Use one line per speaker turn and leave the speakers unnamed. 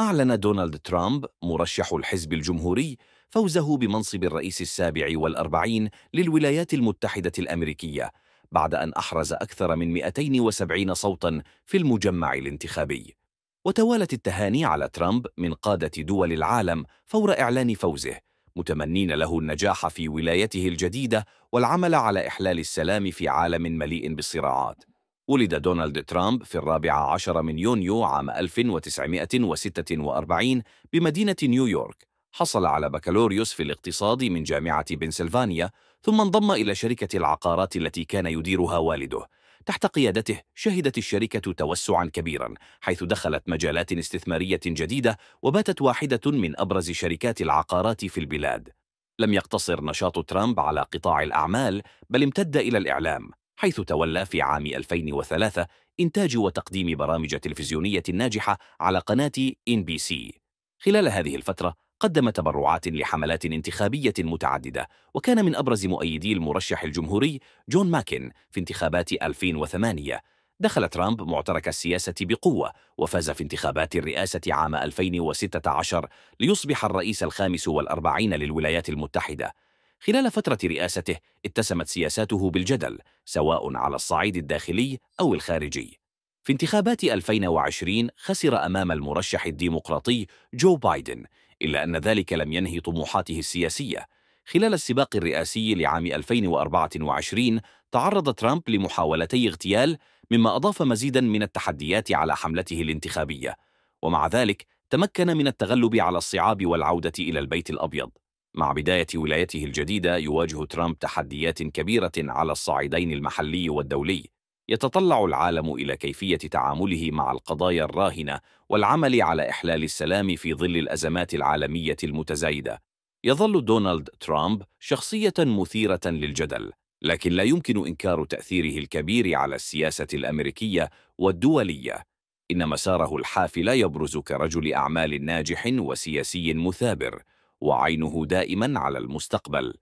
أعلن دونالد ترامب مرشح الحزب الجمهوري فوزه بمنصب الرئيس السابع والأربعين للولايات المتحدة الأمريكية بعد أن أحرز أكثر من 270 صوتا في المجمع الانتخابي وتوالت التهاني على ترامب من قادة دول العالم فور إعلان فوزه متمنين له النجاح في ولايته الجديدة والعمل على إحلال السلام في عالم مليء بالصراعات ولد دونالد ترامب في الرابع عشر من يونيو عام 1946 بمدينة نيويورك حصل على بكالوريوس في الاقتصاد من جامعة بنسلفانيا ثم انضم إلى شركة العقارات التي كان يديرها والده تحت قيادته شهدت الشركة توسعا كبيرا حيث دخلت مجالات استثمارية جديدة وباتت واحدة من أبرز شركات العقارات في البلاد لم يقتصر نشاط ترامب على قطاع الأعمال بل امتد إلى الإعلام حيث تولى في عام 2003 إنتاج وتقديم برامج تلفزيونية ناجحة على قناة إن بي سي خلال هذه الفترة قدم تبرعات لحملات انتخابية متعددة وكان من أبرز مؤيدي المرشح الجمهوري جون ماكن في انتخابات 2008 دخل ترامب معترك السياسة بقوة وفاز في انتخابات الرئاسة عام 2016 ليصبح الرئيس الخامس والأربعين للولايات المتحدة خلال فترة رئاسته اتسمت سياساته بالجدل سواء على الصعيد الداخلي أو الخارجي في انتخابات 2020 خسر أمام المرشح الديمقراطي جو بايدن إلا أن ذلك لم ينهي طموحاته السياسية خلال السباق الرئاسي لعام 2024 تعرض ترامب لمحاولتي اغتيال مما أضاف مزيدا من التحديات على حملته الانتخابية ومع ذلك تمكن من التغلب على الصعاب والعودة إلى البيت الأبيض مع بداية ولايته الجديدة يواجه ترامب تحديات كبيرة على الصعيدين المحلي والدولي يتطلع العالم إلى كيفية تعامله مع القضايا الراهنة والعمل على إحلال السلام في ظل الأزمات العالمية المتزايدة يظل دونالد ترامب شخصية مثيرة للجدل لكن لا يمكن إنكار تأثيره الكبير على السياسة الأمريكية والدولية إن مساره الحافل يبرز كرجل أعمال ناجح وسياسي مثابر وعينه دائما على المستقبل